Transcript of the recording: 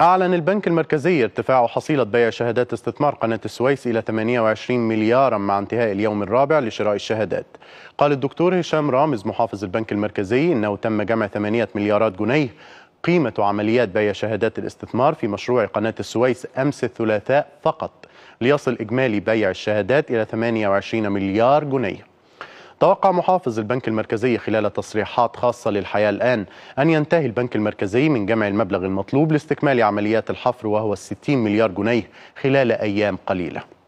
أعلن البنك المركزي ارتفاع حصيلة بيع شهادات استثمار قناة السويس إلى 28 مليارا مع انتهاء اليوم الرابع لشراء الشهادات قال الدكتور هشام رامز محافظ البنك المركزي أنه تم جمع 8 مليارات جنيه قيمة عمليات بيع شهادات الاستثمار في مشروع قناة السويس أمس الثلاثاء فقط ليصل إجمالي بيع الشهادات إلى 28 مليار جنيه توقع محافظ البنك المركزي خلال تصريحات خاصة للحياة الآن أن ينتهي البنك المركزي من جمع المبلغ المطلوب لاستكمال عمليات الحفر وهو 60 مليار جنيه خلال أيام قليلة